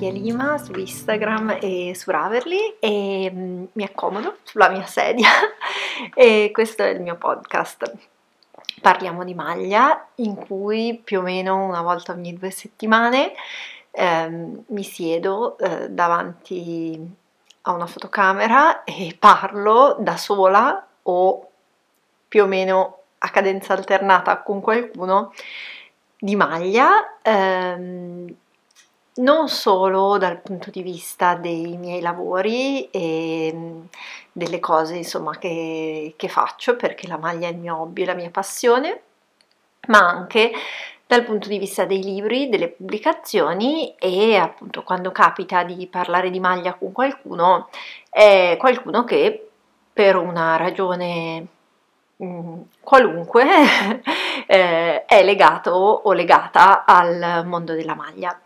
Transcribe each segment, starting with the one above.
Nadia Lima su Instagram e su Raverly e mm, mi accomodo sulla mia sedia e questo è il mio podcast. Parliamo di maglia in cui più o meno una volta ogni due settimane ehm, mi siedo eh, davanti a una fotocamera e parlo da sola o più o meno a cadenza alternata con qualcuno di maglia. Ehm, non solo dal punto di vista dei miei lavori e mm, delle cose insomma che, che faccio perché la maglia è il mio hobby, la mia passione, ma anche dal punto di vista dei libri, delle pubblicazioni e appunto quando capita di parlare di maglia con qualcuno, è qualcuno che per una ragione mm, qualunque eh, è legato o legata al mondo della maglia.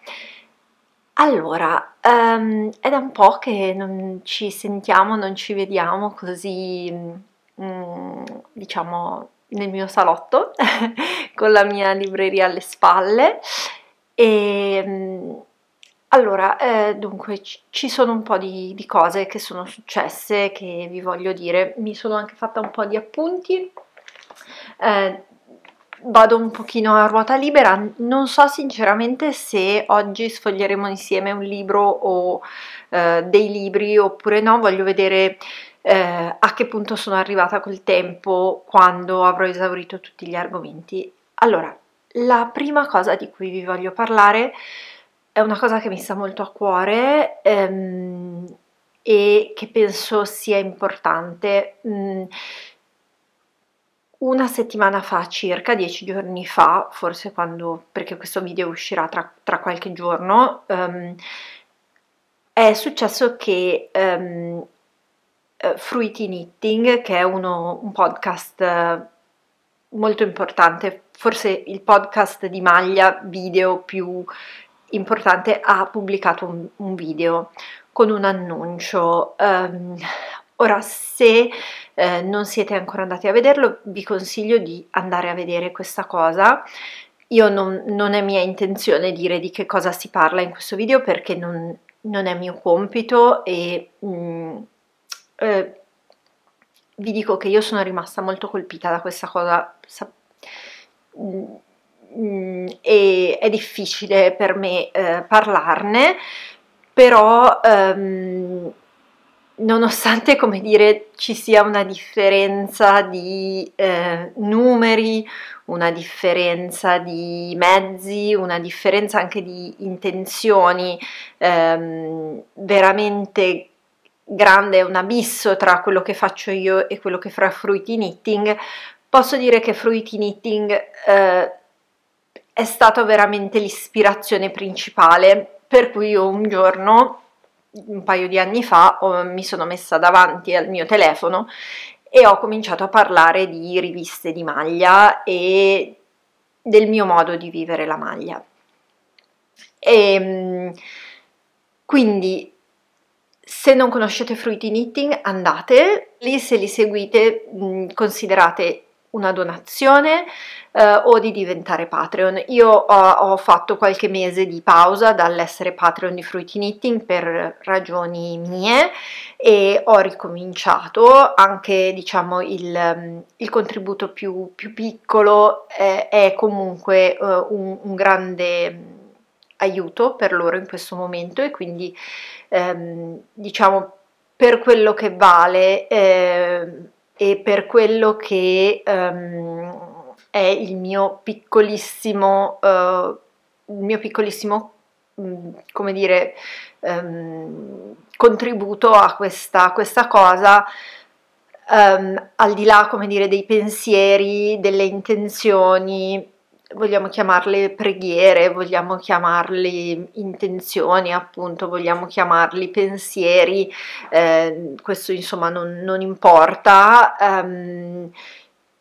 Allora, um, è da un po' che non ci sentiamo, non ci vediamo così, um, diciamo, nel mio salotto, con la mia libreria alle spalle. E, um, allora, eh, dunque, ci sono un po' di, di cose che sono successe che vi voglio dire. Mi sono anche fatta un po' di appunti. Eh, vado un pochino a ruota libera, non so sinceramente se oggi sfoglieremo insieme un libro o eh, dei libri oppure no, voglio vedere eh, a che punto sono arrivata col tempo quando avrò esaurito tutti gli argomenti. Allora, la prima cosa di cui vi voglio parlare è una cosa che mi sta molto a cuore ehm, e che penso sia importante. Mm, una settimana fa, circa dieci giorni fa, forse quando, perché questo video uscirà tra, tra qualche giorno, um, è successo che um, ehm, eh, Fruity Knitting, che è uno, un podcast eh, molto importante, forse il podcast di maglia video più importante, ha pubblicato un, un video con un annuncio, um, Ora, se eh, non siete ancora andati a vederlo, vi consiglio di andare a vedere questa cosa. Io non, non è mia intenzione dire di che cosa si parla in questo video perché non, non è mio compito e mh, mm, eh, vi dico che io sono rimasta molto colpita da questa cosa mh, mm, mm, e è difficile per me eh, parlarne, però... Ehm, nonostante, come dire, ci sia una differenza di eh, numeri, una differenza di mezzi, una differenza anche di intenzioni, ehm, veramente grande, un abisso tra quello che faccio io e quello che fa Fruity Knitting, posso dire che Fruity Knitting eh, è stata veramente l'ispirazione principale per cui io un giorno un paio di anni fa oh, mi sono messa davanti al mio telefono e ho cominciato a parlare di riviste di maglia e del mio modo di vivere la maglia. E, ehm, quindi se non conoscete Fruity Knitting andate lì, se li seguite considerate una donazione eh, o di diventare Patreon. Io ho, ho, fatto qualche mese di pausa dall'essere Patreon di Fruity Knitting per ragioni mie e ho ricominciato anche diciamo il, il contributo più, più piccolo eh, è comunque eh, un, un grande aiuto per loro in questo momento e quindi ehm, diciamo per quello che vale eh, e per quello che um, è il mio piccolissimo, uh, il mio piccolissimo mm, come dire, um, contributo a questa, a questa cosa. Ehm, al di là, come dire, dei pensieri, delle intenzioni, vogliamo chiamarle preghiere, vogliamo chiamarle intenzioni, appunto, vogliamo chiamarli pensieri, eh, questo insomma non, non importa. Um,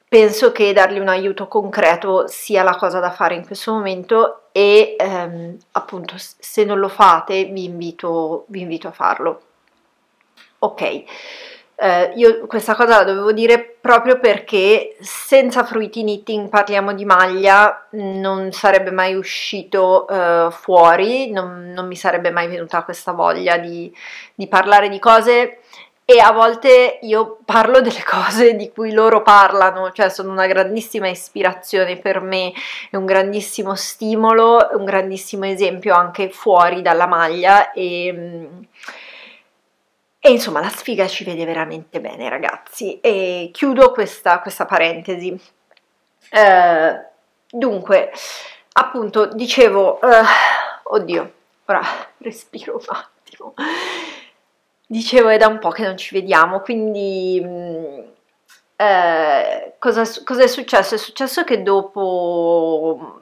penso che dargli un aiuto concreto sia la cosa da fare in questo momento e ehm, appunto se non lo fate vi invito, vi invito a farlo. Ok. Eh, io questa cosa la dovevo dire proprio perché senza Fruity Knitting parliamo di maglia non sarebbe mai uscito eh, fuori, non, non, mi sarebbe mai venuta questa voglia di, di parlare di cose e a volte io parlo delle cose di cui loro parlano, cioè sono una grandissima ispirazione per me, è un grandissimo stimolo, un grandissimo esempio anche fuori dalla maglia e mm, e insomma la sfiga ci vede veramente bene ragazzi e chiudo questa, questa parentesi. Eh, dunque, appunto, dicevo, eh, oddio, ora respiro un attimo. Dicevo è da un po' che non ci vediamo, quindi mm, eh, cosa, cosa è successo? È successo che dopo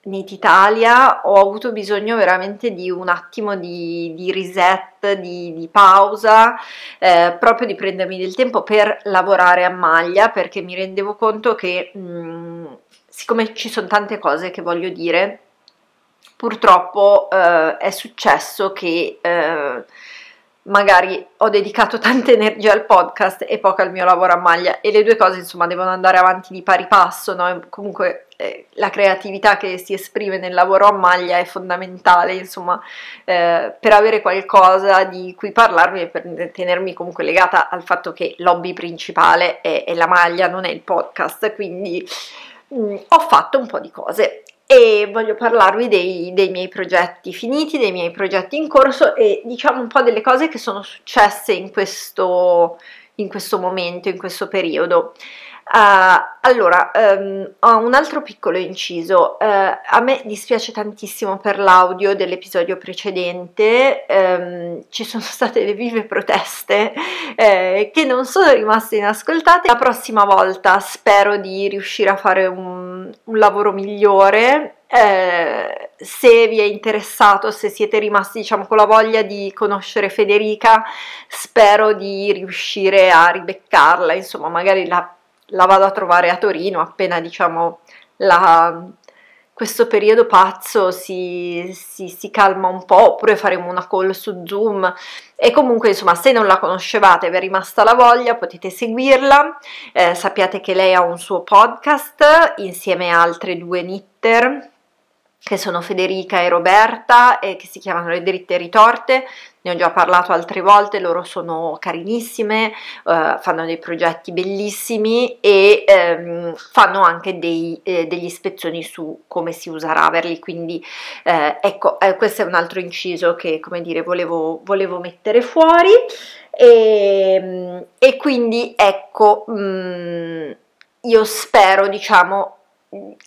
Nate Italia ho avuto bisogno veramente di un attimo di, di reset, di, di pausa, eh, proprio di prendermi del tempo per lavorare a maglia perché mi rendevo conto che mh, mm, siccome ci sono tante cose che voglio dire, purtroppo eh, è successo che eh, magari ho dedicato tanta energia al podcast e poca al mio lavoro a maglia e le due cose insomma devono andare avanti di pari passo, no? comunque eh, la creatività che si esprime nel lavoro a maglia è fondamentale, insomma, eh, per avere qualcosa di cui parlarvi e per tenermi comunque legata al fatto che l'hobby principale è, è la maglia, non è il podcast, quindi mh, mm, ho fatto un po' di cose e voglio parlarvi dei, dei, miei progetti finiti, dei miei progetti in corso e diciamo un po' delle cose che sono successe in questo, in questo momento, in questo periodo. Uh, allora, um, ho un altro piccolo inciso. Uh, a me dispiace tantissimo per l'audio dell'episodio precedente. Um, ci sono state le vive proteste eh, che non sono rimaste inascoltate. La prossima volta spero di riuscire a fare un, un lavoro migliore. Eh, se vi è interessato, se siete rimasti diciamo con la voglia di conoscere Federica, spero di riuscire a ribeccarla, insomma, magari la la vado a trovare a Torino appena diciamo la, questo periodo pazzo si, si, si, calma un po', oppure faremo una call su Zoom e comunque insomma se non la conoscevate vi è rimasta la voglia potete seguirla, eh, sappiate che lei ha un suo podcast insieme a altre due knitter che sono Federica e Roberta e che si chiamano Le dritte ritorte, ne ho già parlato altre volte, loro sono carinissime, eh, fanno dei progetti bellissimi e ehm, fanno anche dei, eh, degli ispezioni su come si usa Raverly, quindi eh, ecco, eh, questo è un altro inciso che, come dire, volevo, volevo mettere fuori e, ehm, e quindi ecco... Mh, mm, io spero, diciamo,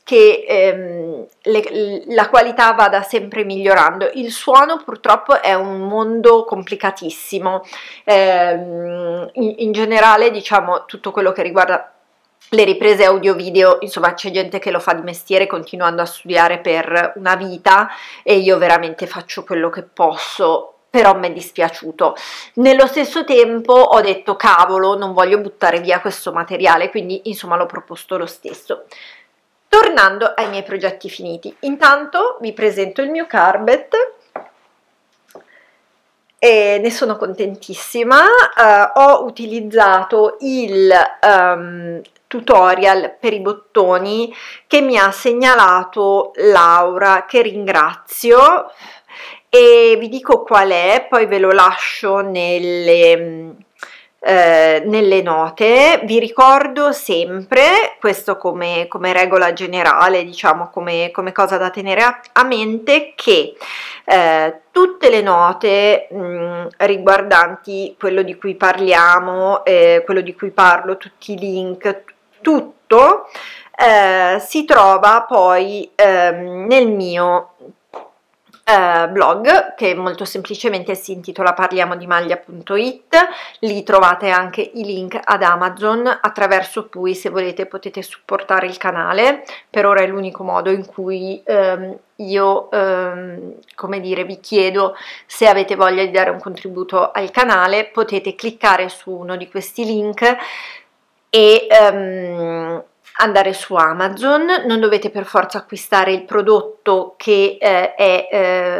che ehm, le, la qualità vada sempre migliorando. Il suono purtroppo è un mondo complicatissimo, eh, in, in generale diciamo tutto quello che riguarda le riprese audio video, insomma c'è gente che lo fa di mestiere continuando a studiare per una vita e io veramente faccio quello che posso però mi è dispiaciuto. Nello stesso tempo ho detto cavolo, non voglio buttare via questo materiale, quindi insomma l'ho proposto lo stesso. Tornando ai miei progetti finiti, intanto vi presento il mio carpet e ne sono contentissima, uh, ho utilizzato il um, tutorial per i bottoni che mi ha segnalato Laura, che ringrazio e vi dico qual è, poi ve lo lascio nelle... Mm, eh, nelle note vi ricordo sempre questo come, come regola generale, diciamo come, come, cosa da tenere a, a mente che eh, tutte le note mh, riguardanti quello di cui parliamo, eh, quello di cui parlo, tutti i link, tutto eh, si trova poi ehm, nel mio eh, blog che molto semplicemente si intitola parliamo di maglia.it, lì trovate anche i link ad Amazon attraverso cui se volete potete supportare il canale, per ora è l'unico modo in cui ehm, io ehm, come dire vi chiedo se avete voglia di dare un contributo al canale potete cliccare su uno di questi link e ehm, andare su Amazon, non dovete per forza acquistare il prodotto che eh, è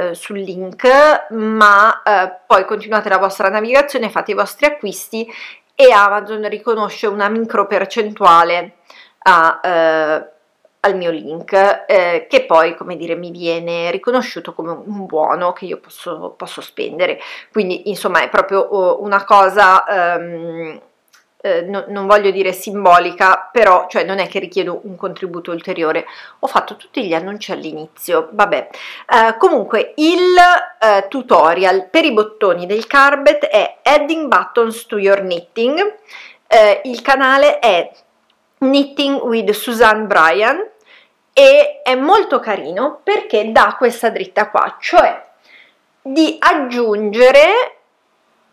eh, sul link, ma eh, poi continuate la vostra navigazione, fate i vostri acquisti e Amazon riconosce una micro percentuale a, eh, al mio link eh, che poi come dire mi viene riconosciuto come un buono che io posso, posso spendere quindi insomma è proprio oh, una cosa ehm, eh, no, non voglio dire simbolica, però cioè non è che richiedo un contributo ulteriore. Ho fatto tutti gli annunci all'inizio, vabbè. Eh, comunque il eh, tutorial per i bottoni del Carbet è Adding Buttons to Your Knitting, eh, il canale è Knitting with Suzanne Bryan e è molto carino perché dà questa dritta qua, cioè di aggiungere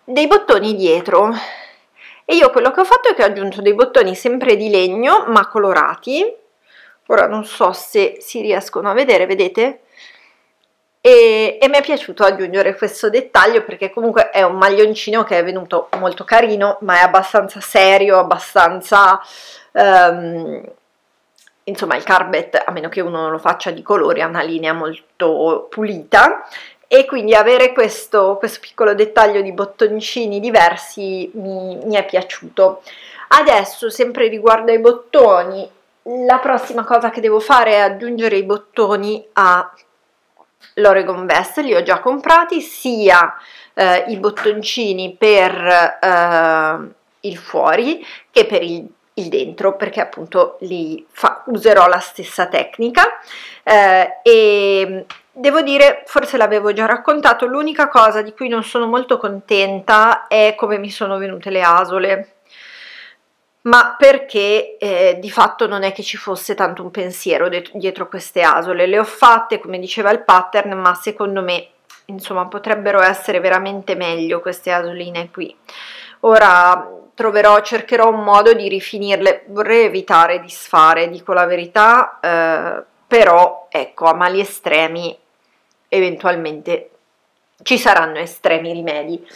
dei bottoni dietro e io quello che ho fatto è che ho aggiunto dei bottoni sempre di legno ma colorati ora non so se si riescono a vedere vedete e, e mi è piaciuto aggiungere questo dettaglio perché comunque è un maglioncino che è venuto molto carino ma è abbastanza serio abbastanza um, insomma il carpet a meno che uno non lo faccia di colori ha una linea molto pulita e quindi avere questo, questo piccolo dettaglio di bottoncini diversi mi, mi è piaciuto. Adesso, sempre riguardo ai bottoni, la prossima cosa che devo fare è aggiungere i bottoni a l'Oregon Vest, li ho già comprati, sia eh, i bottoncini per eh, il fuori che per il, il dentro, perché appunto li fa, userò la stessa tecnica eh, e Devo dire, forse l'avevo già raccontato, l'unica cosa di cui non sono molto contenta è come mi sono venute le asole, ma perché eh, di fatto non è che ci fosse tanto un pensiero dietro queste asole, le ho fatte come diceva il pattern, ma secondo me insomma potrebbero essere veramente meglio queste asoline qui. Ora troverò, cercherò un modo di rifinirle, vorrei evitare di sfare, dico la verità, eh, però ecco a mali estremi eventualmente ci saranno estremi rimedi.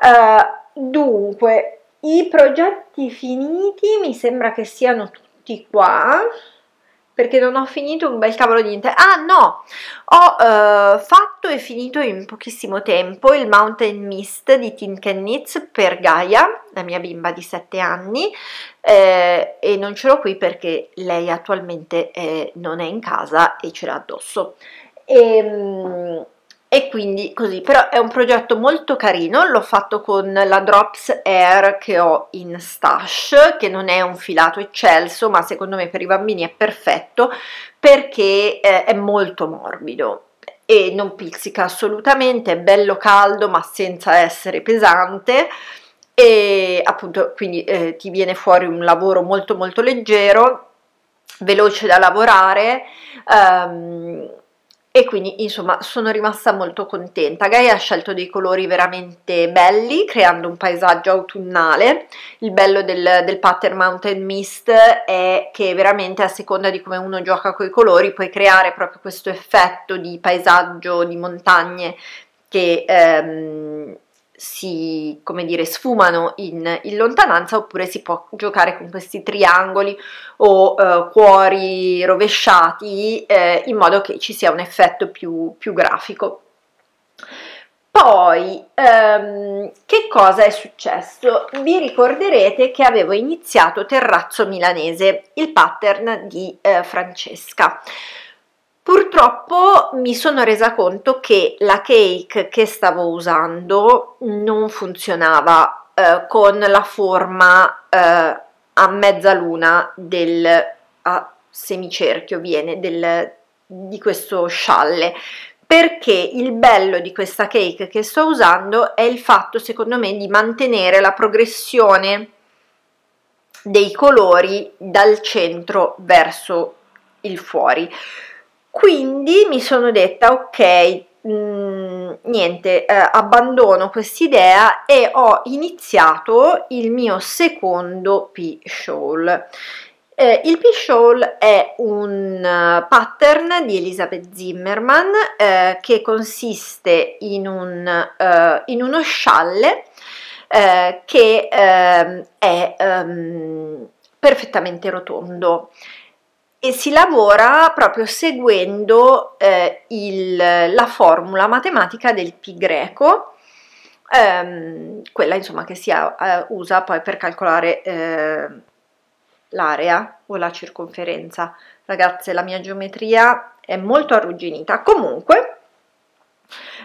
Uh, dunque, i progetti finiti mi sembra che siano tutti qua perché non ho finito un bel cavolo di niente. Ah no, ho uh, fatto e finito in pochissimo tempo il Mountain Mist di Tinken Knits per Gaia, la mia bimba di 7 anni, eh, e non ce l'ho qui perché lei attualmente eh, non è in casa e ce l'ha addosso. E, ehm, e quindi così, però è un progetto molto carino, l'ho fatto con la Drops Air che ho in stash, che non è un filato eccelso, ma secondo me per i bambini è perfetto perché eh, è molto morbido e non pizzica assolutamente, è bello caldo ma senza essere pesante e appunto quindi eh, ti viene fuori un lavoro molto molto leggero, veloce da lavorare. Um, e quindi insomma sono rimasta molto contenta. Gaia ha scelto dei colori veramente belli creando un paesaggio autunnale. Il bello del, del pattern Mountain Mist è che veramente a seconda di come uno gioca con i colori puoi creare proprio questo effetto di paesaggio, di montagne che ehm, si, come dire, sfumano in, in, lontananza oppure si può giocare con questi triangoli o eh, cuori rovesciati eh, in modo che ci sia un effetto più, più grafico. Poi, ehm, che cosa è successo? Vi ricorderete che avevo iniziato Terrazzo Milanese, il pattern di eh, Francesca. Purtroppo mi sono resa conto che la cake che stavo usando non funzionava eh, con la forma eh, a mezzaluna del a semicerchio viene del, di questo scialle perché il bello di questa cake che sto usando è il fatto secondo me di mantenere la progressione dei colori dal centro verso il fuori quindi mi sono detta ok, mh, mm, niente, eh, abbandono quest'idea e ho iniziato il mio secondo P-Shawl. Eh, il P-Shawl è un eh, pattern di Elisabeth Zimmerman eh, che consiste in, un, eh, in uno scialle eh, che ehm, è ehm, perfettamente rotondo e si lavora proprio seguendo eh, il, la formula matematica del pi greco, ehm, quella insomma che si ha, uh, eh, usa poi per calcolare eh, l'area o la circonferenza. Ragazze, la mia geometria è molto arrugginita. Comunque,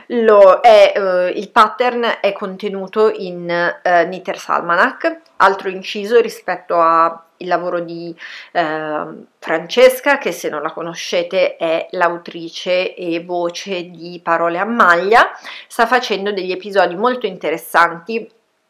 lo, è, eh, il pattern è contenuto in eh, Niter Salmanac, altro inciso rispetto a il lavoro di eh, Francesca, che se non la conoscete è l'autrice e voce di Parole a maglia, sta facendo degli episodi molto interessanti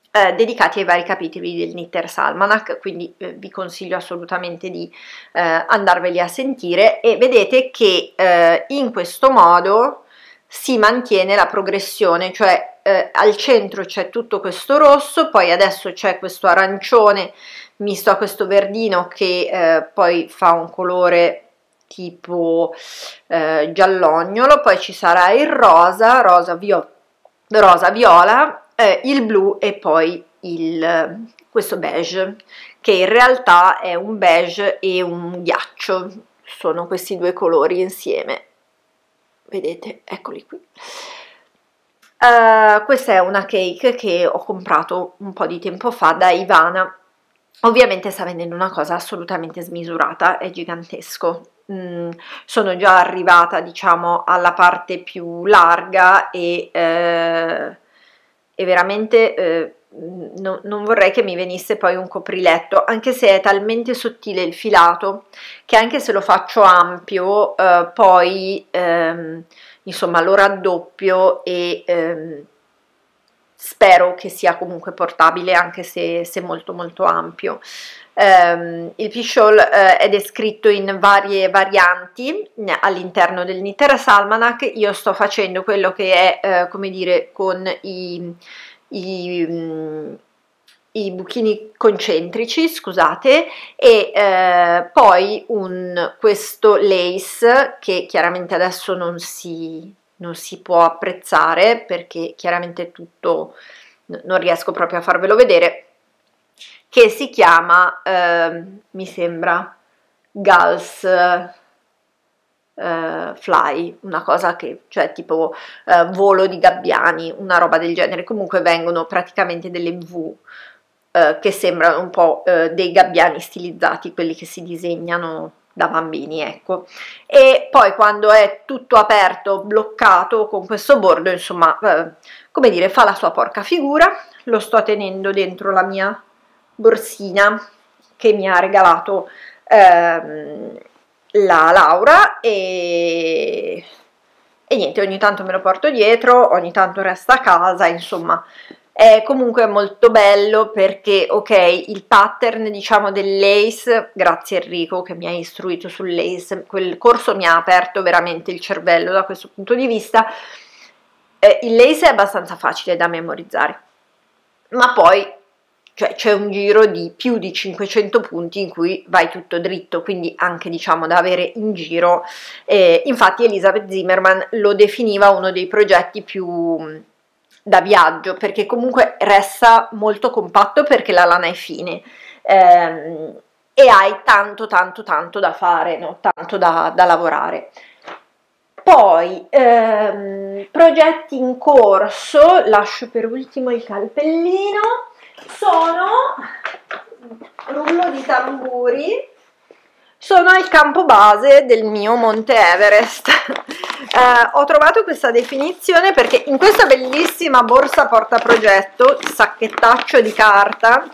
eh, dedicati ai vari capitoli del Knitters Almanac, quindi eh, vi consiglio assolutamente di eh, andarveli a sentire e vedete che eh, in questo modo si mantiene la progressione, cioè eh, al centro c'è tutto questo rosso, poi adesso c'è questo arancione misto a questo verdino che eh, poi fa un colore tipo eh, giallognolo, poi ci sarà il rosa, rosa, vio rosa viola, eh, il blu e poi il, questo beige, che in realtà è un beige e un ghiaccio, sono questi due colori insieme. Vedete, eccoli qui. Uh, questa è una cake che ho comprato un po' di tempo fa da Ivana Ovviamente sta vendendo una cosa assolutamente smisurata, è gigantesco. Mm, sono già arrivata, diciamo, alla parte più larga e, eh, e veramente eh, no, non vorrei che mi venisse poi un copriletto, anche se è talmente sottile il filato che anche se lo faccio ampio, eh, poi ehm, insomma lo raddoppio e ehm, spero che sia comunque portabile anche se, se molto molto ampio. Um, il fishall uh, eh, è descritto in varie varianti all'interno del Niteras Almanac, io sto facendo quello che è uh, come dire con i, i um, i buchini concentrici, scusate, e eh, poi un, questo lace che chiaramente adesso non si, non si può apprezzare perché chiaramente tutto non riesco proprio a farvelo vedere, che si chiama, eh, mi sembra, Gals eh, Fly, una cosa che, cioè tipo eh, volo di gabbiani, una roba del genere. Comunque vengono praticamente delle V eh, che sembrano un po' eh, dei gabbiani stilizzati, quelli che si disegnano da bambini, ecco. E poi quando è tutto aperto, bloccato con questo bordo, insomma, eh, come dire, fa la sua porca figura. Lo sto tenendo dentro la mia borsina che mi ha regalato ehm, la Laura e, e niente, ogni tanto me lo porto dietro, ogni tanto resta a casa, insomma, è comunque molto bello perché ok il pattern diciamo del lace grazie Enrico che mi ha istruito sul lace quel corso mi ha aperto veramente il cervello da questo punto di vista eh, il lace è abbastanza facile da memorizzare ma poi cioè c'è un giro di più di 500 punti in cui vai tutto dritto, quindi anche diciamo da avere in giro. Eh, infatti Elizabeth Zimmerman lo definiva uno dei progetti più da viaggio perché comunque resta molto compatto perché la lana è fine ehm, e hai tanto tanto tanto da fare, no? tanto da, da lavorare. Poi ehm, progetti in corso, lascio per ultimo il calpellino, sono rullo di tamburi sono il campo base del mio Monte Everest. eh, ho trovato questa definizione perché in questa bellissima borsa portaprogetto, sacchettaccio di carta,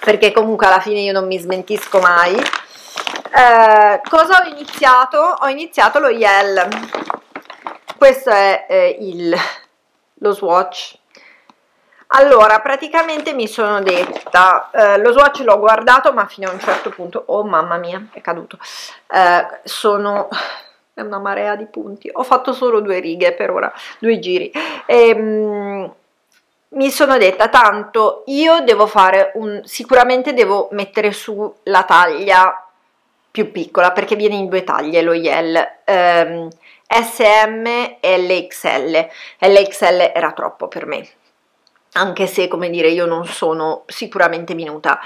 perché comunque alla fine io non mi smentisco mai, eh, cosa ho iniziato? Ho iniziato lo YEL. Questo è eh, il, lo swatch allora praticamente mi sono detta eh, lo swatch l'ho guardato ma fino a un certo punto oh mamma mia è caduto eh, sono è una marea di punti ho fatto solo due righe per ora due giri e, ehm, mh, mi sono detta tanto io devo fare un sicuramente devo mettere su la taglia più piccola perché viene in due taglie lo YEL ehm, SM e l'XL l'XL era troppo per me anche se come dire io non sono sicuramente minuta,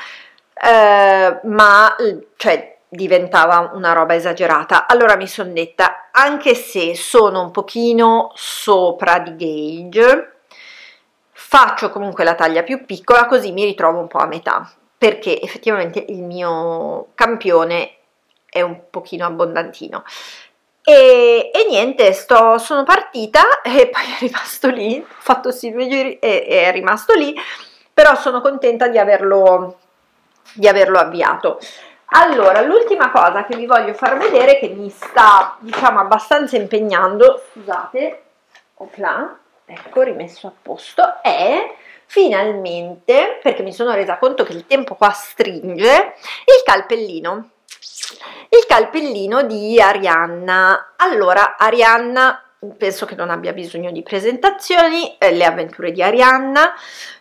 eh, ma cioè diventava una roba esagerata. Allora mi sono detta, anche se sono un pochino sopra di gauge, faccio comunque la taglia più piccola così mi ritrovo un po' a metà, perché effettivamente il mio campione è un pochino abbondantino. E, e niente, sto, sono partita e poi è rimasto lì, ho fatto Silvio e, e è rimasto lì, però sono contenta di averlo, di averlo avviato. Allora, l'ultima cosa che vi voglio far vedere che mi sta, diciamo, abbastanza impegnando, scusate, opla, ecco, rimesso a posto, è finalmente, perché mi sono resa conto che il tempo qua stringe, il calpellino. Il calpellino di Arianna. Allora, Arianna penso che non abbia bisogno di presentazioni, eh, Le avventure di Arianna,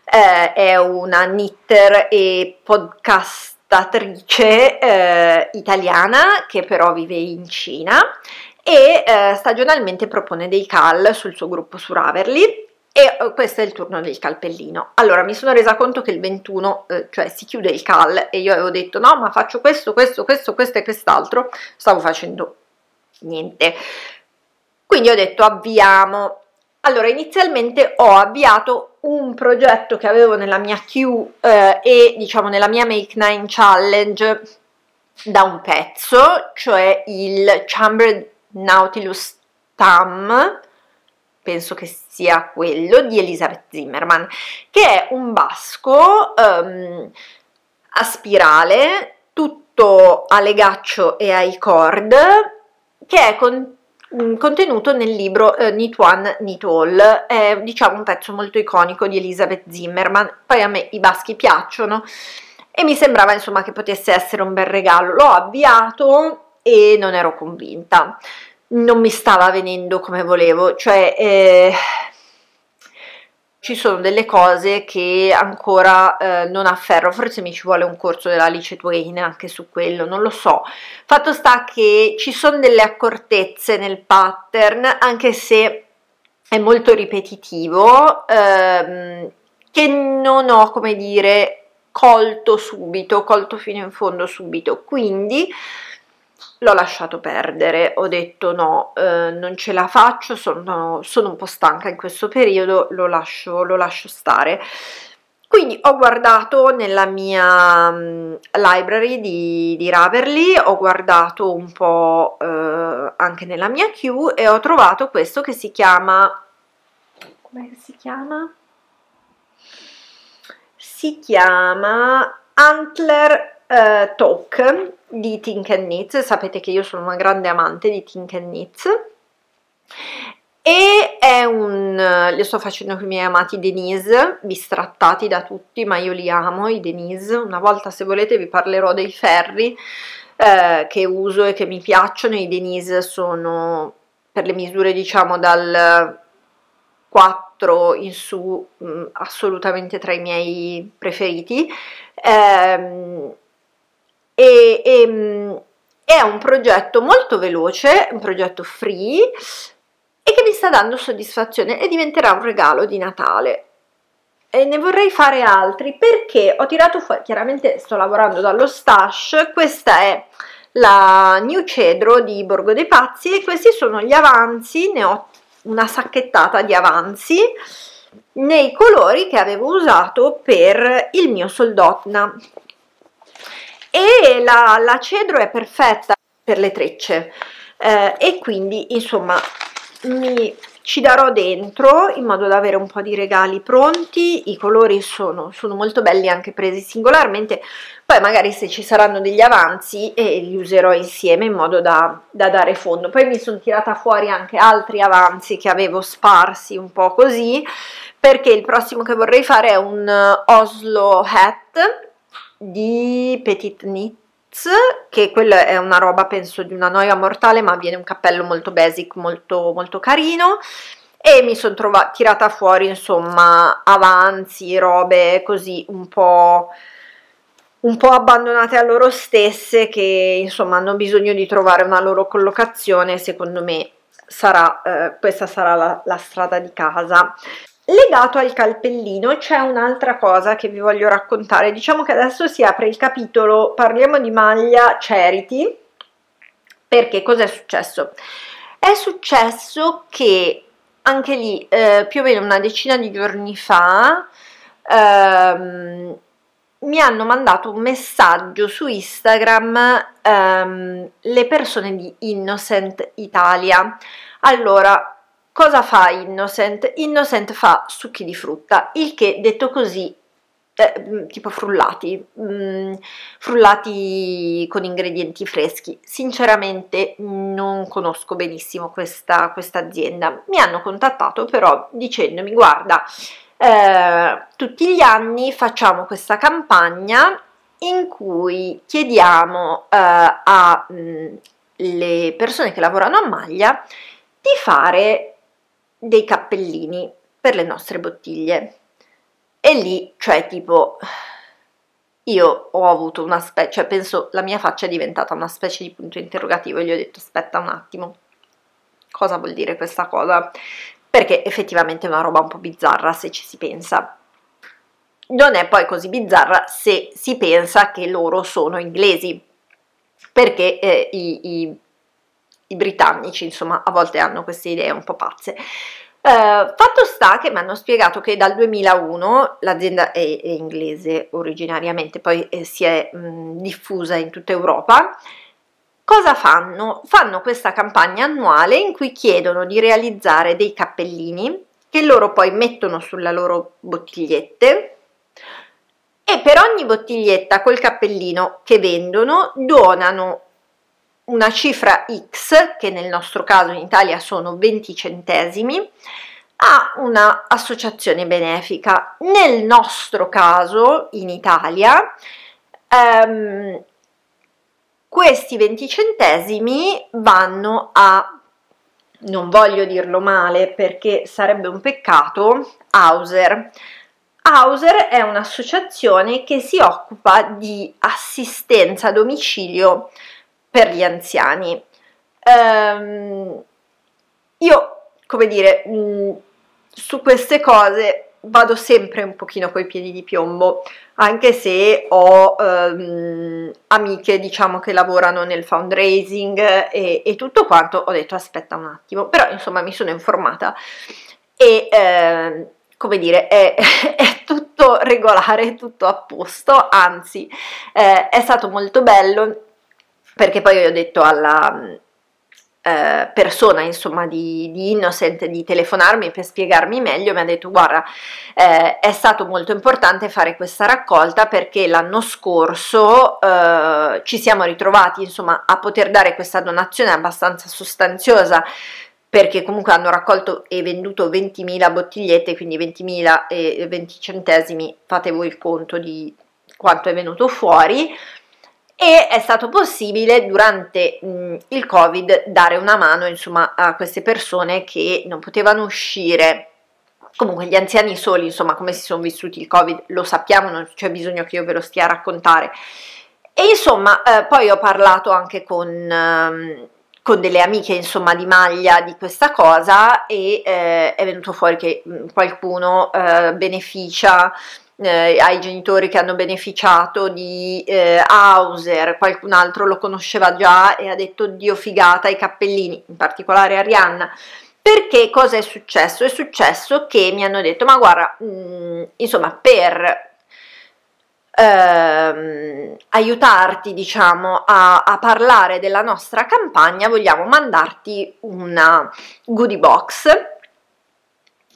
eh, è una knitter e podcastatrice eh, italiana che però vive in Cina e eh, stagionalmente propone dei call sul suo gruppo su Raverly e eh, questo è il turno del calpellino. Allora mi sono resa conto che il 21, eh, cioè si chiude il cal e io avevo detto no ma faccio questo, questo, questo, questo e quest'altro, stavo facendo niente. Quindi ho detto avviamo. Allora inizialmente ho avviato un progetto che avevo nella mia Q eh, e diciamo nella mia Make 9 Challenge da un pezzo, cioè il Chambered Nautilus Tam, penso che sia sia quello di Elisabeth Zimmerman, che è un basco um, ehm, a spirale, tutto a legaccio e ai cord, che è con, mm, contenuto nel libro eh, Knit One Knit All, è diciamo un pezzo molto iconico di Elisabeth Zimmerman, poi a me i baschi piacciono e mi sembrava insomma che potesse essere un bel regalo, l'ho avviato e non ero convinta non mi stava venendo come volevo, cioè eh, ci sono delle cose che ancora eh, non afferro, forse mi ci vuole un corso della Alice Twain anche su quello, non lo so. Fatto sta che ci sono delle accortezze nel pattern, anche se è molto ripetitivo, ehm, che non ho, come dire, colto subito, colto fino in fondo subito, quindi l'ho lasciato perdere, ho detto no, eh, non ce la faccio, sono, sono, un po' stanca in questo periodo, lo lascio, lo lascio stare. Quindi ho guardato nella mia mm, library di, di Raverly, ho guardato un po' eh, anche nella mia queue e ho trovato questo che si chiama... come si chiama? Si chiama Antler eh, Talk di Tink Knits, sapete che io sono una grande amante di Tink Knits e è un, le sto facendo con i miei amati Denise, bistrattati da tutti, ma io li amo i Denise, una volta se volete vi parlerò dei ferri eh, che uso e che mi piacciono, i Denise sono per le misure diciamo dal 4 in su mh, mm, assolutamente tra i miei preferiti, eh, e, e mm, è un progetto molto veloce, un progetto free e che mi sta dando soddisfazione e diventerà un regalo di Natale. E ne vorrei fare altri perché ho tirato fuori, chiaramente sto lavorando dallo stash, questa è la New Cedro di Borgo dei Pazzi e questi sono gli avanzi, ne ho una sacchettata di avanzi nei colori che avevo usato per il mio soldotna e la, la cedro è perfetta per le trecce eh, e quindi insomma mi ci darò dentro in modo da avere un po' di regali pronti, i colori sono, sono, molto belli anche presi singolarmente, poi magari se ci saranno degli avanzi eh, li userò insieme in modo da, da dare fondo. Poi mi sono tirata fuori anche altri avanzi che avevo sparsi un po' così, perché il prossimo che vorrei fare è un eh, Oslo hat, di Petit Knit che quella è una roba penso di una noia mortale ma viene un cappello molto basic molto molto carino e mi sono tirata fuori insomma avanzi robe così un po' un po' abbandonate a loro stesse che insomma hanno bisogno di trovare una loro collocazione secondo me sarà eh, questa sarà la, la strada di casa Legato al calpellino c'è un'altra cosa che vi voglio raccontare. Diciamo che adesso si apre il capitolo Parliamo di maglia charity. Perché cos'è successo? È successo che anche lì eh, più o meno una decina di giorni fa ehm, mi hanno mandato un messaggio su Instagram ehm, le persone di Innocent Italia. Allora, Cosa fa Innocent? Innocent fa succhi di frutta, il che detto così eh, mm, tipo frullati, mh, mm, frullati con ingredienti freschi. Sinceramente non conosco benissimo questa, questa azienda. Mi hanno contattato però dicendomi guarda, eh, tutti gli anni facciamo questa campagna in cui chiediamo eh, alle mm, persone che lavorano a maglia di fare dei cappellini per le nostre bottiglie. E lì, cioè, tipo, io ho avuto una specie, cioè penso la mia faccia è diventata una specie di punto interrogativo e gli ho detto aspetta un attimo, cosa vuol dire questa cosa? Perché effettivamente è una roba un po' bizzarra se ci si pensa. Non è poi così bizzarra se si pensa che loro sono inglesi, perché eh, i, i i britannici, insomma, a volte hanno queste idee un po' pazze. Uh, fatto sta che mi hanno spiegato che dal 2001 l'azienda è, è inglese originariamente, poi eh, si è mh, diffusa in tutta Europa. Cosa fanno? Fanno questa campagna annuale in cui chiedono di realizzare dei cappellini che loro poi mettono sulla loro bottigliette e per ogni bottiglietta col cappellino che vendono donano una cifra X, che nel nostro caso in Italia sono 20 centesimi, a un'associazione benefica. Nel nostro caso in Italia ehm, questi 20 centesimi vanno a, non voglio dirlo male perché sarebbe un peccato, Hauser. Hauser è un'associazione che si occupa di assistenza a domicilio per gli anziani. Um, io, come dire, mh, mm, su queste cose vado sempre un pochino coi piedi di piombo, anche se ho um, amiche, diciamo, che lavorano nel fundraising e, e, tutto quanto, ho detto aspetta un attimo, però insomma mi sono informata e... Um, come dire, è, è, tutto regolare, tutto a posto, anzi eh, è stato molto bello perché poi ho detto alla eh, persona insomma di, di, Innocent di telefonarmi per spiegarmi meglio mi ha detto guarda eh, è stato molto importante fare questa raccolta perché l'anno scorso eh, ci siamo ritrovati insomma a poter dare questa donazione abbastanza sostanziosa perché comunque hanno raccolto e venduto 20.000 bottigliette, quindi 20.000 e 20 centesimi, fate voi il conto di quanto è venuto fuori, e è stato possibile durante mh, il covid dare una mano insomma a queste persone che non potevano uscire comunque gli anziani soli insomma come si sono vissuti il covid lo sappiamo non c'è bisogno che io ve lo stia a raccontare e insomma eh, poi ho parlato anche con ehm, con delle amiche insomma di maglia di questa cosa e eh, è venuto fuori che qualcuno eh, beneficia eh, ai genitori che hanno beneficiato di eh, Hauser, qualcun altro lo conosceva già e ha detto Dio figata i cappellini, in particolare Arianna. Perché cosa è successo? È successo che mi hanno detto, ma guarda, mh, mm, insomma, per Ehm, aiutarti diciamo a, a, parlare della nostra campagna vogliamo mandarti una goodie box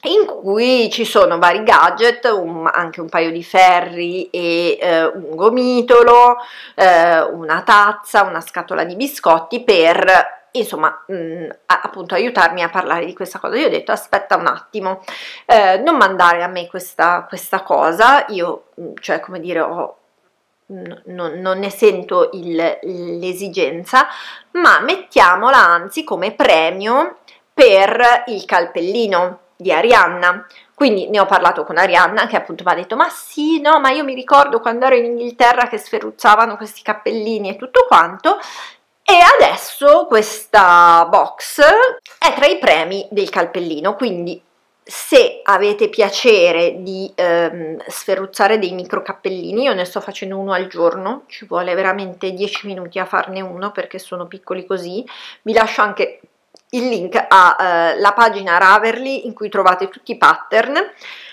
in cui ci sono vari gadget, un, anche un paio di ferri e eh, un gomitolo, eh, una tazza, una scatola di biscotti per insomma mh, mm, appunto aiutarmi a parlare di questa cosa io ho detto aspetta un attimo eh, non mandare a me questa, questa cosa io mm, cioè come dire ho, non, non, ne sento il, l'esigenza, ma mettiamola anzi come premio per il calpellino di Arianna. Quindi ne ho parlato con Arianna che appunto mi ha detto ma sì, no, ma io mi ricordo quando ero in Inghilterra che sferruzzavano questi cappellini e tutto quanto. E adesso questa box è tra i premi del calpellino, quindi se avete piacere di ehm, sferruzzare dei micro cappellini, io ne sto facendo uno al giorno, ci vuole veramente 10 minuti a farne uno perché sono piccoli così, vi lascio anche il link alla eh, pagina Raverly in cui trovate tutti i pattern.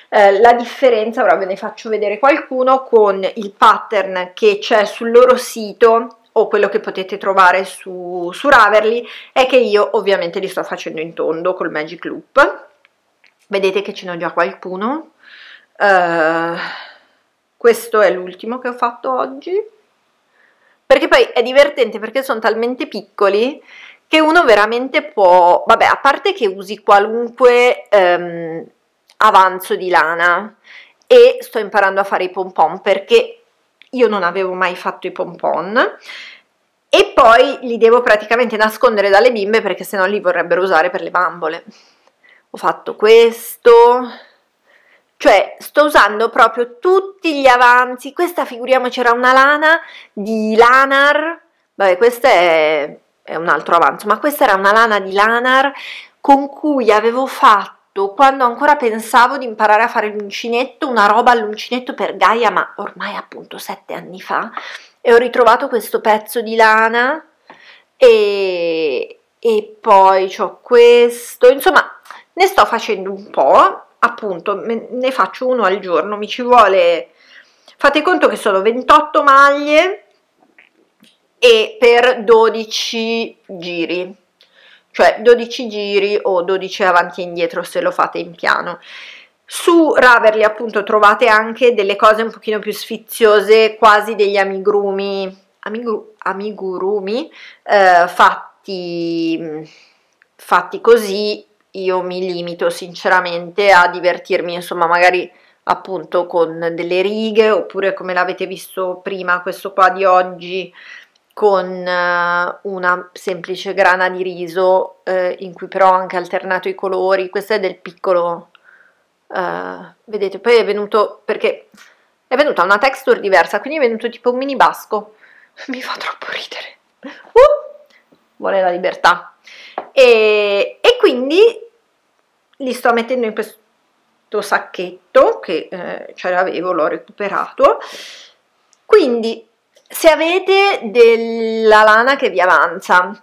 Eh, la differenza, ora ve ne faccio vedere qualcuno, con il pattern che c'è sul loro sito o quello che potete trovare su, su Raverly è che io ovviamente li sto facendo in tondo col Magic Loop. Vedete che ce n'ho già qualcuno. Uh, questo è l'ultimo che ho fatto oggi. Perché poi è divertente perché sono talmente piccoli che uno veramente può, vabbè, a parte che usi qualunque ehm, avanzo di lana e sto imparando a fare i pompon perché io non avevo mai fatto i pompon e poi li devo praticamente nascondere dalle bimbe perché sennò li vorrebbero usare per le bambole. Ho fatto questo, cioè sto usando proprio tutti gli avanzi, questa figuriamoci era una lana di Lanar, vabbè questa è è un altro avanzo, ma questa era una lana di Lanar con cui avevo fatto quando ancora pensavo di imparare a fare l'uncinetto, una roba all'uncinetto per Gaia, ma ormai appunto sette anni fa, e ho ritrovato questo pezzo di lana e, e poi ho questo, insomma ne sto facendo un po', appunto ne faccio uno al giorno, mi ci vuole, fate conto che sono 28 maglie e per 12 giri cioè 12 giri o 12 avanti e indietro se lo fate in piano su Raverly appunto trovate anche delle cose un pochino più sfiziose quasi degli amigurumi amigru, amigurumi eh, fatti, fatti così io mi limito sinceramente a divertirmi insomma magari appunto con delle righe oppure come l'avete visto prima questo qua di oggi con eh, una semplice grana di riso eh, in cui però ho anche alternato i colori, questo è del piccolo, eh, vedete, poi è venuto, perché è venuta una texture diversa, quindi è venuto tipo un mini basco, mi fa troppo ridere, uh, vuole la libertà, e, e, quindi li sto mettendo in questo sacchetto che eh, ce l'avevo, l'ho recuperato, quindi se avete della lana che vi avanza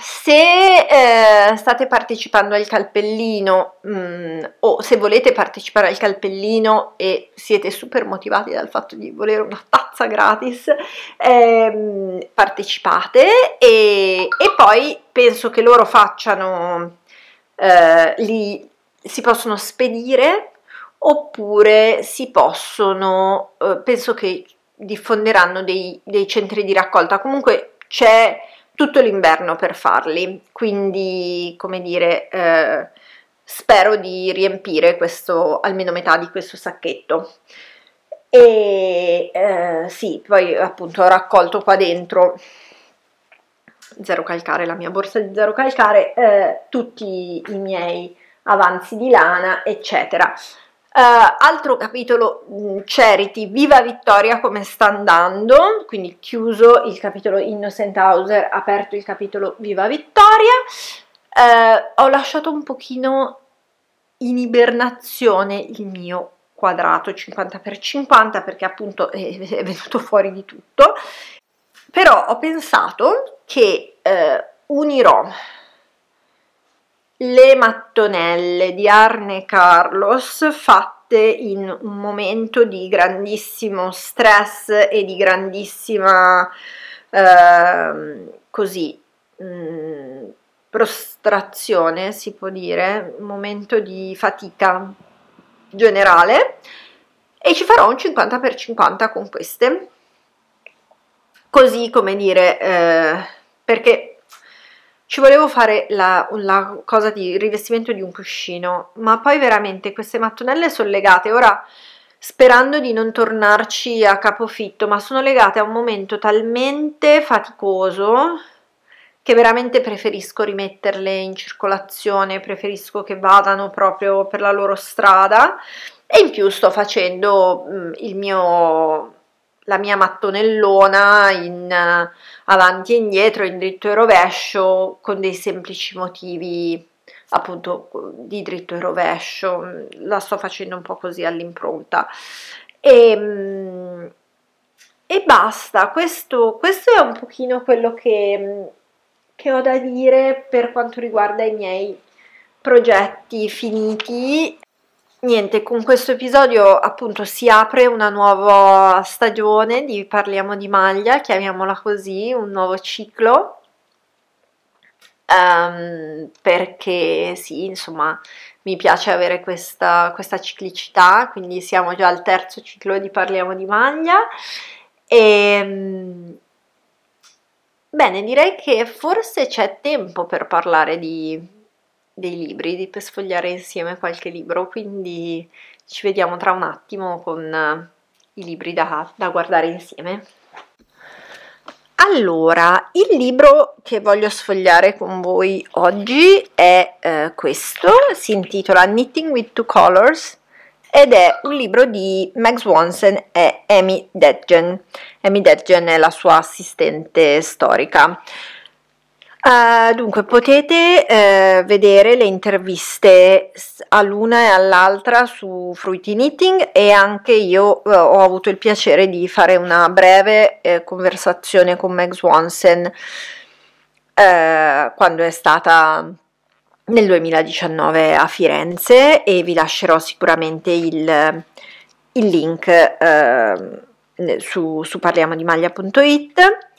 se eh, state partecipando al calpellino mh, mm, o se volete partecipare al calpellino e siete super motivati dal fatto di volere una tazza gratis, eh, partecipate e, e, poi penso che loro facciano, eh, li, si possono spedire oppure si possono, eh, penso che diffonderanno dei, dei centri di raccolta, comunque c'è tutto l'inverno per farli, quindi come dire eh, spero di riempire questo, almeno metà di questo sacchetto. E eh, sì, poi appunto ho raccolto qua dentro zero calcare, la mia borsa di zero calcare, eh, tutti i miei avanzi di lana, eccetera. Uh, altro capitolo mm, Charity, Viva Vittoria come sta andando, quindi chiuso il capitolo Innocent Hauser, aperto il capitolo Viva Vittoria. Uh, ho lasciato un pochino in ibernazione il mio quadrato 50x50 perché appunto è, è venuto fuori di tutto, però ho pensato che uh, unirò le mattonelle di Arne Carlos fatte in un momento di grandissimo stress e di grandissima eh, così mh, mm, prostrazione si può dire un momento di fatica generale e ci farò un 50 per 50 con queste così come dire eh, perché ci volevo fare la, la cosa di rivestimento di un cuscino, ma poi veramente queste mattonelle sono legate. Ora sperando di non tornarci a capofitto, ma sono legate a un momento talmente faticoso che veramente preferisco rimetterle in circolazione, preferisco che vadano proprio per la loro strada e in più sto facendo mm, mio, la mia mattonellona in avanti e indietro, in dritto e rovescio, con dei semplici motivi appunto di dritto e rovescio, mm, la sto facendo un po' così all'impronta. E, ehm, e basta, questo, questo, è un pochino quello che, che ho da dire per quanto riguarda i miei progetti finiti niente, con questo episodio appunto si apre una nuova stagione di Parliamo di maglia, chiamiamola così, un nuovo ciclo. Um, perché sì, insomma, mi piace avere questa, questa ciclicità, quindi siamo già al terzo ciclo di Parliamo di maglia. E, ehm, bene, direi che forse c'è tempo per parlare di, dei libri, per sfogliare insieme qualche libro, quindi ci vediamo tra un attimo con eh, i libri da, da guardare insieme. Allora, il libro che voglio sfogliare con voi oggi è eh, questo, si intitola Knitting with Two Colors ed è un libro di Meg Swanson e Amy Detgen. Amy Detgen è la sua assistente storica. Uh, dunque, potete uh, vedere le interviste all'una e all'altra su Fruity Knitting e anche io uh, ho avuto il piacere di fare una breve conversazione con Meg Swanson quando è stata nel 2019 a Firenze e vi lascerò sicuramente il, il link su, su parliamodimaglia.it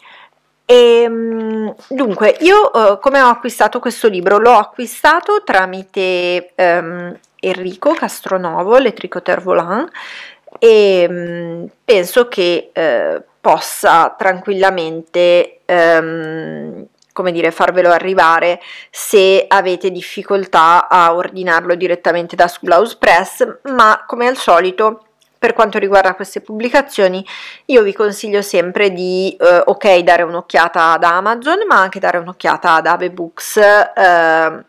e, ehm, dunque, io eh, come ho acquistato questo libro? L'ho acquistato tramite ehm, Enrico Castronovo, Le Tricoteur Volant, e ehm, mh, penso che eh, possa tranquillamente ehm, come dire, farvelo arrivare se avete difficoltà a ordinarlo direttamente da House Press, ma come al solito per quanto riguarda queste pubblicazioni io vi consiglio sempre di eh, ok dare un'occhiata ad Amazon ma anche dare un'occhiata ad Abe Books eh,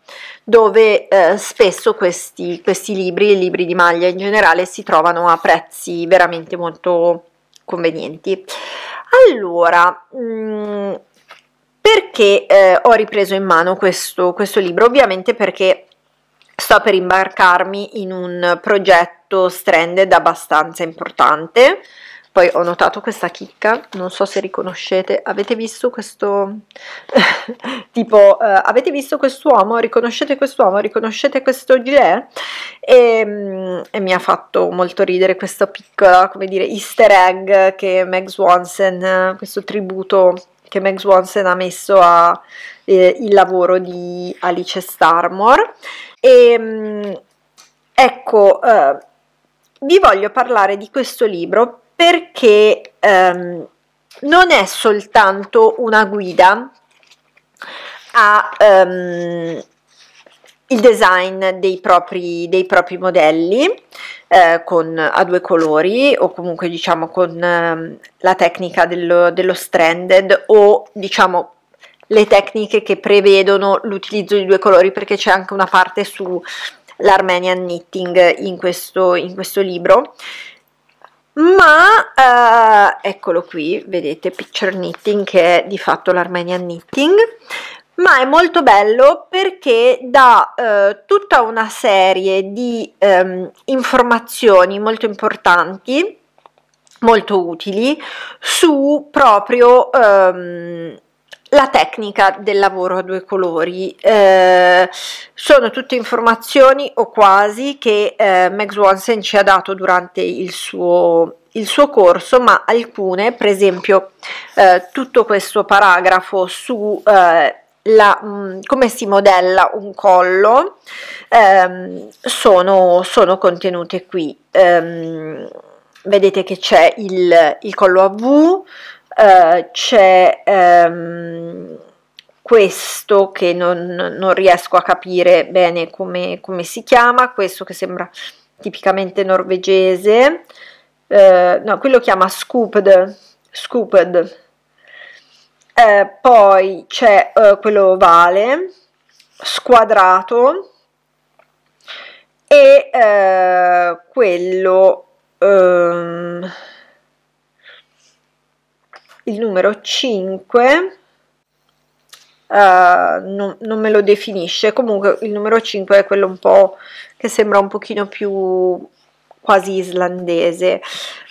dove eh, spesso questi, questi libri, libri di maglia in generale, si trovano a prezzi veramente molto convenienti. Allora, mh, mm, perché eh, ho ripreso in mano questo, questo libro? Ovviamente perché sto per imbarcarmi in un progetto effetto stranded abbastanza importante poi ho notato questa chicca, non so se riconoscete, avete visto questo tipo, uh, avete visto quest'uomo, riconoscete quest'uomo, riconoscete questo gilet? E, mm, e, mi ha fatto molto ridere questa piccola, come dire, easter egg che Meg Swanson, questo tributo che Meg Swanson ha messo al eh, lavoro di Alice Starmore. E, mm, ecco... Uh, vi voglio parlare di questo libro perché ehm, non è soltanto una guida a ehm, il design dei propri, dei propri modelli eh, con, a due colori o comunque diciamo con eh, la tecnica dello, dello, stranded o diciamo le tecniche che prevedono l'utilizzo di due colori perché c'è anche una parte su l'Armenian Knitting in questo, in questo libro ma eh, eccolo qui, vedete Picture Knitting che è di fatto l'Armenian Knitting ma è molto bello perché dà eh, tutta una serie di ehm, informazioni molto importanti molto utili su proprio ehm, la tecnica del lavoro a due colori eh, sono tutte informazioni o quasi che eh, Max Swanson ci ha dato durante il suo, il suo corso ma alcune per esempio eh, tutto questo paragrafo su eh, la, mh, mm, come si modella un collo ehm, sono, sono, contenute qui ehm, vedete che c'è il, il collo a V eh, c'è ehm, questo che non, non, riesco a capire bene come, come, si chiama, questo che sembra tipicamente norvegese, eh, no, quello chiama scooped, scooped. Eh, poi c'è eh, quello ovale, squadrato e eh, quello... Ehm, il numero 5 uh, eh, non, non, me lo definisce comunque il numero 5 è quello un po' che sembra un pochino più quasi islandese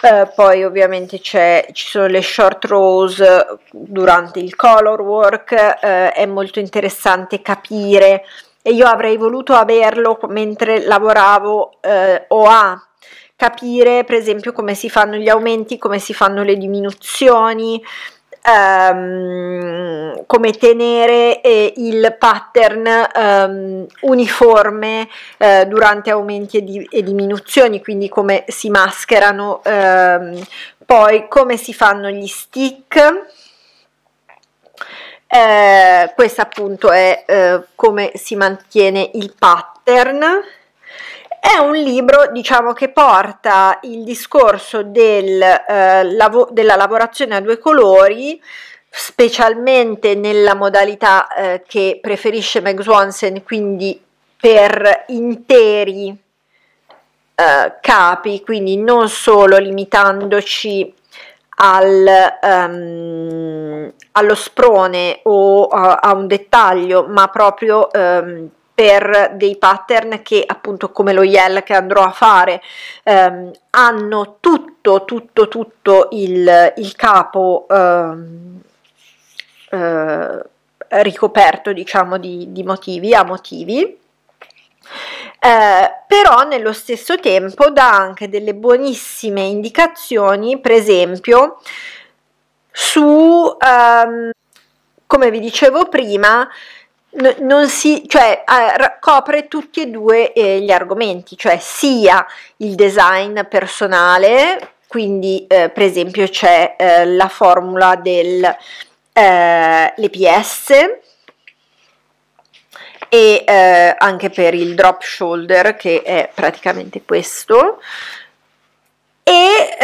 uh, poi ovviamente ci sono le short rose durante il color work uh, è molto interessante capire e io avrei voluto averlo mentre lavoravo eh, a capire per esempio come si fanno gli aumenti, come si fanno le diminuzioni, Um, come tenere eh, il pattern um, uniforme eh, durante aumenti e, di e, diminuzioni, quindi come si mascherano, um, poi come si fanno gli stick. Eh, questo appunto è eh, come si mantiene il pattern è un libro diciamo, che porta il discorso del, eh, lav- della lavorazione a due colori specialmente nella modalità eh, che preferisce Meg Swanson, quindi per interi eh, capi, quindi non solo limitandoci al, um, allo sprone o a, eh, a un dettaglio, ma proprio um, per dei pattern che appunto come lo YEL che andrò a fare ehm, hanno tutto tutto tutto il, il capo ehm, eh, ricoperto diciamo di, di, motivi a motivi eh, però nello stesso tempo dà anche delle buonissime indicazioni per esempio su ehm, come vi dicevo prima non si, cioè, eh, copre tutti e due eh, gli argomenti, cioè sia il design personale, quindi eh, per esempio c'è eh, la formula dell'EPS eh, e eh, anche per il drop shoulder che è praticamente questo e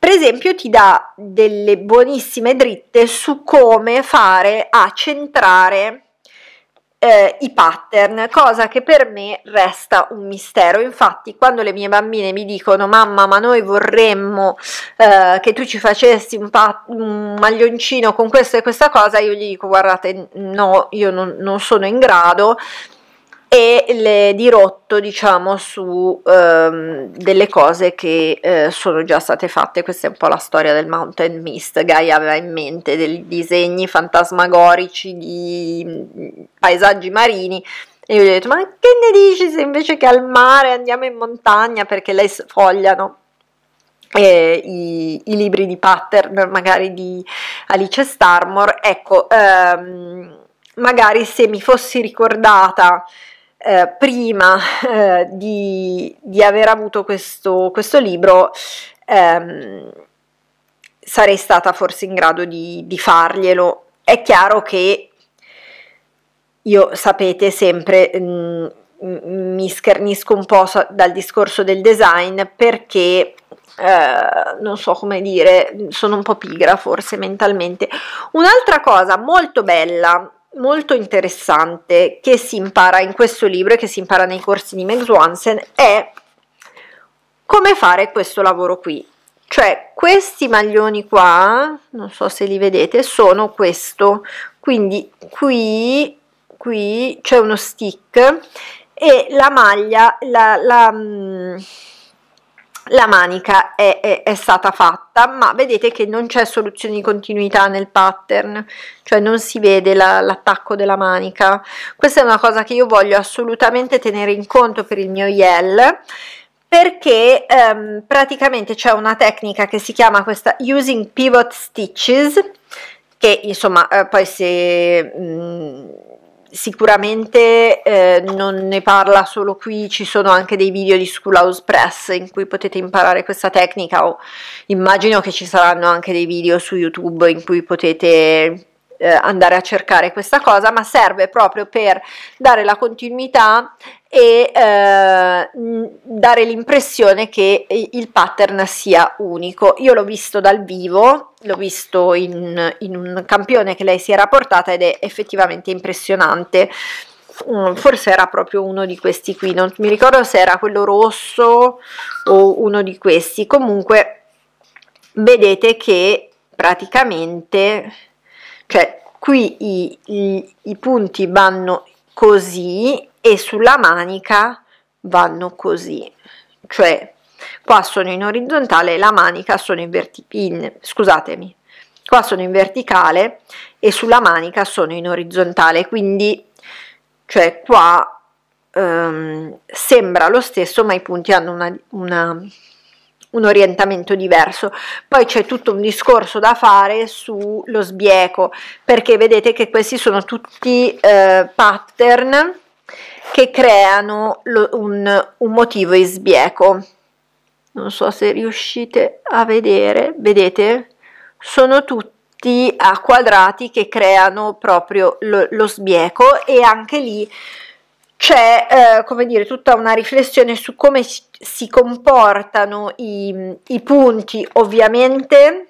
per esempio ti dà delle buonissime dritte su come fare a centrare eh, i pattern, cosa che per me resta un mistero. Infatti, quando le mie bambine mi dicono: Mamma, ma noi vorremmo eh, che tu ci facessi un, pa- un, maglioncino con questo e questa cosa, io gli dico: Guardate, no, io non, non sono in grado e le dirotto diciamo su ehm, delle cose che eh, sono già state fatte questa è un po' la storia del Mountain Mist Gaia aveva in mente dei disegni fantasmagorici di mm, paesaggi marini e io gli ho detto ma che ne dici se invece che al mare andiamo in montagna perché lei sfogliano eh, i, i, libri di pattern magari di Alice Starmore ecco ehm, magari se mi fossi ricordata eh, prima eh, di, di, aver avuto questo, questo libro ehm, sarei stata forse in grado di, di farglielo. È chiaro che io sapete sempre mh, mm, mi schernisco un po' dal discorso del design perché eh, non so come dire, sono un po' pigra forse mentalmente. Un'altra cosa molto bella molto interessante che si impara in questo libro e che si impara nei corsi di Meg Swanson è come fare questo lavoro qui. Cioè questi maglioni qua, non so se li vedete, sono questo. Quindi qui, qui c'è uno stick e la maglia, la, la mm, la manica è, è, è stata fatta ma vedete che non c'è soluzione di continuità nel pattern cioè non si vede l'attacco la, della manica questa è una cosa che io voglio assolutamente tenere in conto per il mio yell perché ehm, praticamente c'è una tecnica che si chiama questa using pivot stitches che insomma eh, poi se mh, mm, sicuramente eh, non ne parla solo qui, ci sono anche dei video di Schoolhouse Press in cui potete imparare questa tecnica o immagino che ci saranno anche dei video su YouTube in cui potete eh, andare a cercare questa cosa, ma serve proprio per dare la continuità e eh, dare l'impressione che il pattern sia unico. Io l'ho visto dal vivo, l'ho visto in, in un campione che lei si era portata ed è effettivamente impressionante mm, forse era proprio uno di questi qui, non mi ricordo se era quello rosso o uno di questi, comunque vedete che praticamente, cioè qui i, i, i punti vanno così e sulla manica vanno così cioè qua sono in orizzontale la manica sono in, in scusatemi qua sono in verticale e sulla manica sono in orizzontale quindi cioè qua ehm, sembra lo stesso ma i punti hanno una, una, un orientamento diverso poi c'è tutto un discorso da fare sullo sbieco perché vedete che questi sono tutti eh, pattern che creano lo, un, un motivo in sbieco. Non so se riuscite a vedere, vedete? Sono tutti a quadrati che creano proprio lo, lo sbieco e anche lì c'è eh, come dire tutta una riflessione su come si, si comportano i, i punti ovviamente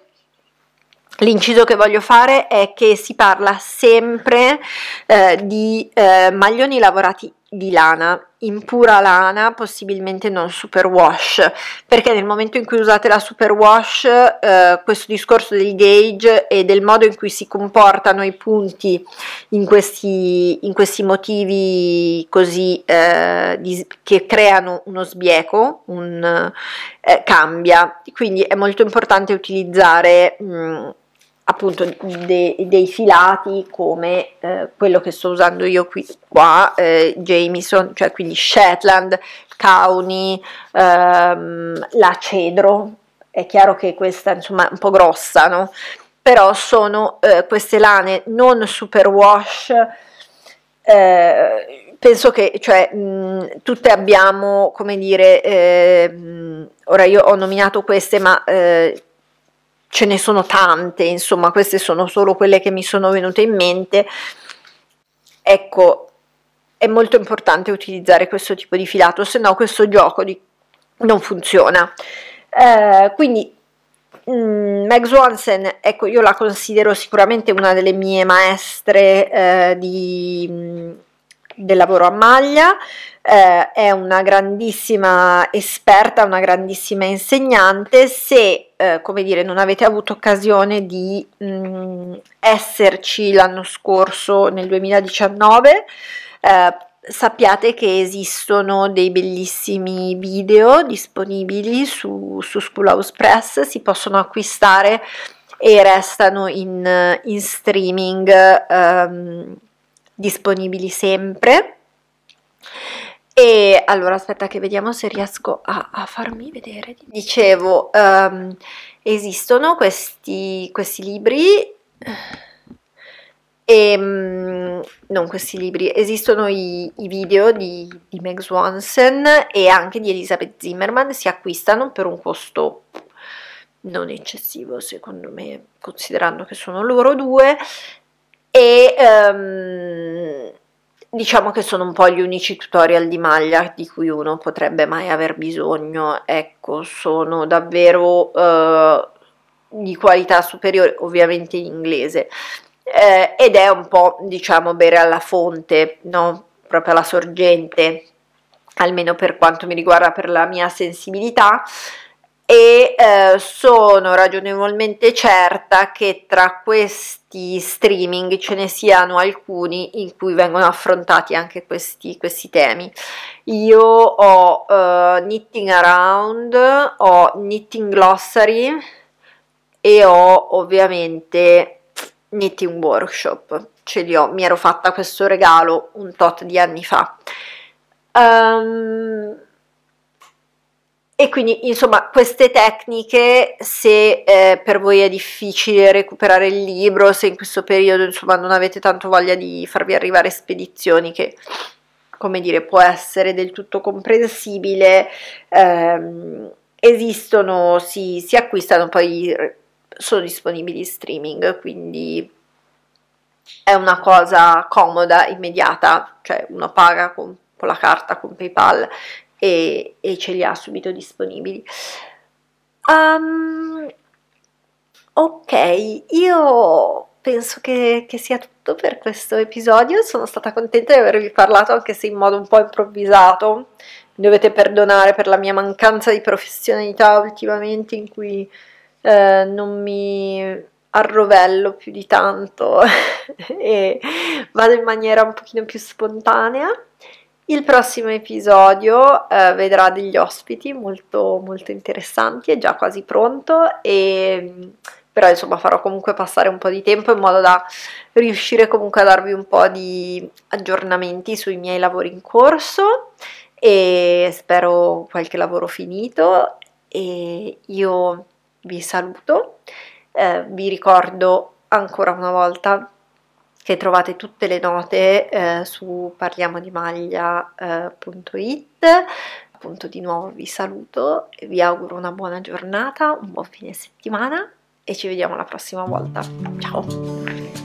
L'inciso che voglio fare è che si parla sempre eh, di eh, maglioni lavorati di lana in pura lana possibilmente non super wash perché nel momento in cui usate la super wash eh, questo discorso del gauge e del modo in cui si comportano i punti in questi, in questi motivi così eh, di, che creano uno sbieco un, eh, cambia quindi è molto importante utilizzare mh, mm, appunto de, dei filati come eh, quello che sto usando io qui qua eh, Jameson cioè quindi Shetland Cauni ehm, la cedro è chiaro che questa insomma è un po' grossa no però sono eh, queste lane non super wash eh, penso che cioè, mh, tutte abbiamo come dire ehm, ora io ho nominato queste ma eh, ce ne sono tante, insomma, queste sono solo quelle che mi sono venute in mente. Ecco, è molto importante utilizzare questo tipo di filato, se no questo gioco di... non funziona. Eh, quindi Meg mm, Swanson, ecco, io la considero sicuramente una delle mie maestre eh, di, mm, del lavoro a maglia eh, è una grandissima esperta, una grandissima insegnante, se eh, come dire non avete avuto occasione di mh, mm, esserci l'anno scorso nel 2019 eh, sappiate che esistono dei bellissimi video disponibili su, su Schoolhouse Press, si possono acquistare e restano in, in streaming ehm, disponibili sempre. E allora aspetta che vediamo se riesco a, a farmi vedere. Dicevo, um, esistono questi, questi libri e um, non questi libri, esistono i, i video di, di, Meg Swanson e anche di Elizabeth Zimmerman, si acquistano per un costo non eccessivo secondo me, considerando che sono loro due e... Um, diciamo che sono un po' gli unici tutorial di maglia di cui uno potrebbe mai aver bisogno, ecco, sono davvero eh, di qualità superiore, ovviamente in inglese, eh, ed è un po', diciamo, bere alla fonte, no? Proprio alla sorgente, almeno per quanto mi riguarda, per la mia sensibilità e eh, sono ragionevolmente certa che tra questi streaming ce ne siano alcuni in cui vengono affrontati anche questi, questi temi. Io ho eh, Knitting Around, ho Knitting Glossary e ho ovviamente Knitting Workshop, ce li ho, mi ero fatta questo regalo un tot di anni fa. Um, e quindi, insomma, queste tecniche, se eh, per voi è difficile recuperare il libro, se in questo periodo, insomma, non avete tanto voglia di farvi arrivare spedizioni, che, come dire, può essere del tutto comprensibile, ehm, esistono, si, si acquistano, poi sono disponibili in streaming, quindi è una cosa comoda, immediata, cioè uno paga con, con la carta, con PayPal e, e ce li ha subito disponibili. Um, ok, io penso che, che, sia tutto per questo episodio. Sono stata contenta di avervi parlato, anche se in modo un po' improvvisato. Mi dovete perdonare per la mia mancanza di professionalità ultimamente, in cui eh, non mi arrovello più di tanto e vado in maniera un pochino più spontanea. Il prossimo episodio eh, vedrà degli ospiti molto, molto interessanti, è già quasi pronto e però insomma farò comunque passare un po' di tempo in modo da riuscire comunque a darvi un po' di aggiornamenti sui miei lavori in corso e spero qualche lavoro finito e io vi saluto, eh, vi ricordo ancora una volta che trovate tutte le note eh, su parliamodimaglia.it. Appunto di nuovo vi saluto, vi auguro una buona giornata, un buon fine settimana e ci vediamo la prossima volta. Ciao!